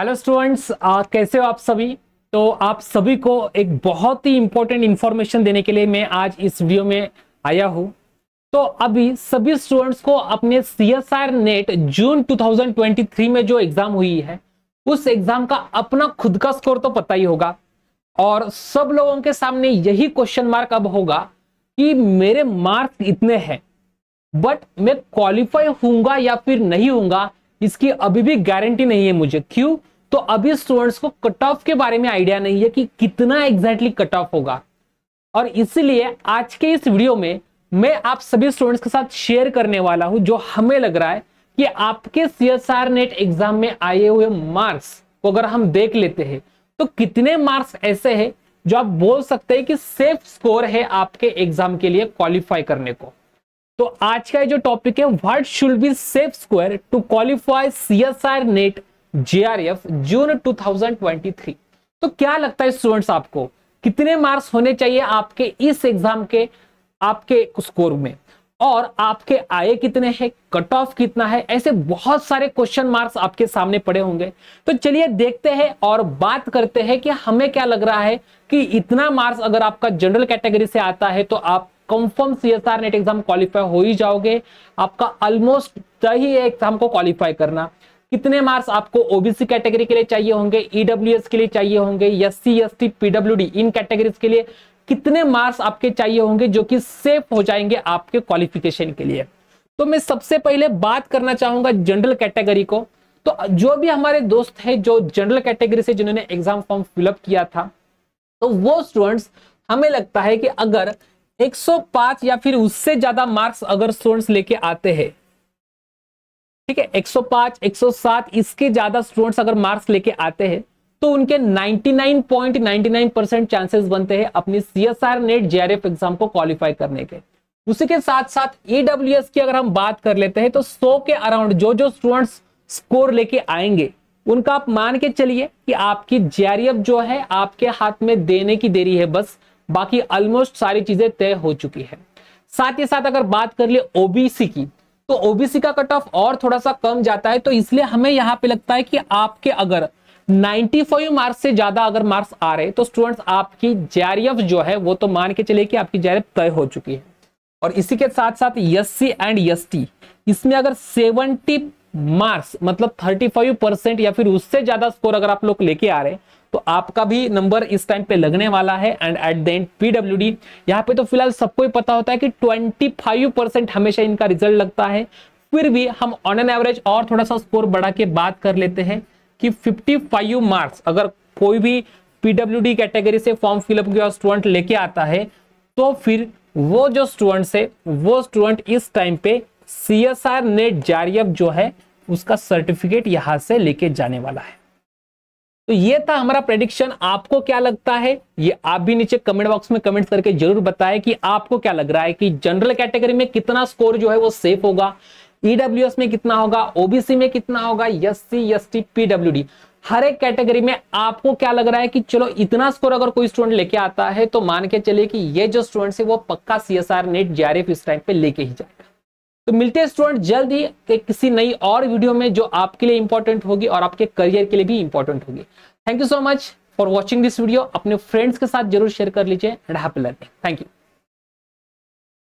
hello students कैसे हो आप सभी तो आप सभी को एक बहुत ही इंपॉर्टेंट इन्फॉर्मेशन देने के लिए मैं आज इस वीडियो में आया हूँ तो अभी सभी स्टूडेंट्स को अपने C S R net June 2023 में जो एग्जाम हुई है उस एग्जाम का अपना खुद का स्कोर तो पता ही होगा और सब लोगों के सामने यही क्वेश्चन मार्क अब होगा कि मेरे मार्क्स इतने हैं बट मैं क्वालिफाई होऊंगा या फिर नहीं हूँ इसकी अभी भी गारंटी नहीं है मुझे क्यों तो अभी स्टूडेंट्स को कट ऑफ के बारे में आइडिया नहीं है कि कितना एग्जैक्टली कट ऑफ होगा और इसलिए आज के इस वीडियो में मैं आप सभी स्टूडेंट्स के साथ शेयर करने वाला हूं जो हमें लग रहा है कि आपके C S R net exam में आए हुए मार्क्स को अगर हम देख लेते हैं तो कितने मार्क्स ऐसे हैं जो आप बोल सकते हैं कि सेफ स्कोर है आपके एग्जाम के लिए क्वालिफाई करने को तो आज का जो टॉपिक है what should be safe score to qualify CSR net JRF June 2023 तो क्या लगता है स्टूडेंट्स आपको कितने मार्क्स होने चाहिए आपके इस एग्जाम के आपके स्कोर में और आपके आए कितने हैं कट ऑफ कितना है ऐसे बहुत सारे क्वेश्चन मार्क्स आपके सामने पड़े होंगे तो चलिए देखते हैं और बात करते हैं कि हमें क्या लग रहा है कि इतना मार्क्स अगर आपका जनरल कैटेगरी से आता है तो आप confirm CSR net exam qualify हो ही जाओगे आपका ऑलमोस्ट ही एग्जाम को क्वालिफाई करना कितने मार्क्स आपको ओबीसी कैटेगरी के लिए चाहिए होंगे ईडब्ल्यूएस e के लिए चाहिए होंगे S C S T PWD इन कैटेगरीज के लिए कितने मार्क्स आपके चाहिए होंगे जो कि सेफ हो जाएंगे आपके क्वालिफिकेशन के लिए तो मैं सबसे पहले बात करना चाहूंगा जनरल कैटेगरी को तो जो भी हमारे दोस्त है जो जनरल कैटेगरी से जिन्होंने एग्जाम फॉर्म फिलअप किया था तो वो स्टूडेंट्स हमें लगता है कि अगर 105 या फिर उससे ज्यादा मार्क्स अगर स्टूडेंट्स लेके आते हैं ठीक है 105, 107 इसके ज्यादा स्टूडेंट्स अगर मार्क्स लेके आते हैं तो उनके 99.99 परसेंट .99 चांसेस बनते हैं अपनी सीएसआर नेट जे एग्जाम को क्वालिफाई करने के उसी के साथ साथ ईडब्ल्यू की अगर हम बात कर लेते हैं तो 100 के अराउंड जो जो स्टूडेंट्स स्कोर लेके आएंगे उनका आप मान के चलिए कि आपकी जेआरएफ जो है आपके हाथ में देने की देरी है बस बाकी ऑलमोस्ट सारी चीजें तय हो चुकी है साथ ही साथ अगर बात कर ले ओबीसी की तो ओबीसी का कट ऑफ और थोड़ा सा कम जाता है तो इसलिए हमें यहाँ पे लगता है कि आपके अगर 95 मार्क्स से ज्यादा अगर मार्क्स आ रहे तो स्टूडेंट्स आपकी जेआरएफ e जो है वो तो मान के चले कि आपकी जेआरएफ e तय हो चुकी है और इसी के साथ साथ एससी एंड एसटी इसमें अगर 70 मार्क्स मतलब 35 परसेंट या फिर उससे ज्यादा स्कोर अगर आप लोग लेके आ रहे तो आपका भी नंबर इस टाइम पे लगने वाला है and at the end PW D यहाँ पे तो फिलहाल सबको ही पता होता है कि 25 परसेंट हमेशा इनका रिजल्ट लगता है फिर भी हम ऑन एन एवरेज और थोड़ा सा स्कोर बढ़ा के बात कर लेते हैं कि 55 मार्क्स अगर कोई भी पीडब्ल्यू कैटेगरी से फॉर्म फिलअप किया स्टूडेंट लेके आता है तो फिर वो जो स्टूडेंट है वो स्टूडेंट इस टाइम पे सी एस आर नेट जो है उसका सर्टिफिकेट यहाँ से लेके जाने वाला है तो ये था हमारा प्रेडिक्शन आपको क्या लगता है ये आप भी नीचे कमेंट बॉक्स में कमेंट करके जरूर बताएं कि आपको क्या लग रहा है कि जनरल कैटेगरी में कितना स्कोर जो है वो सेफ होगा ईडब्ल्यूएस e में कितना होगा ओबीसी में कितना होगा SC C S T PWD हर एक कैटेगरी में आपको क्या लग रहा है कि चलो इतना स्कोर अगर कोई स्टूडेंट लेके आता है तो मान के चलिए कि ये जो स्टूडेंट है वो पक्का सीएसआर नेट जेआरएफ इस टाइम पे लेके ही जाए तो मिलते हैं स्टूडेंट जल्द ही किसी नई और वीडियो में जो आपके लिए इंपॉर्टेंट होगी और आपके करियर के लिए भी इंपॉर्टेंट होगी thank you so much for watching this video अपने फ्रेंड्स के साथ जरूर शेयर कर लीजिए and happy learning thank you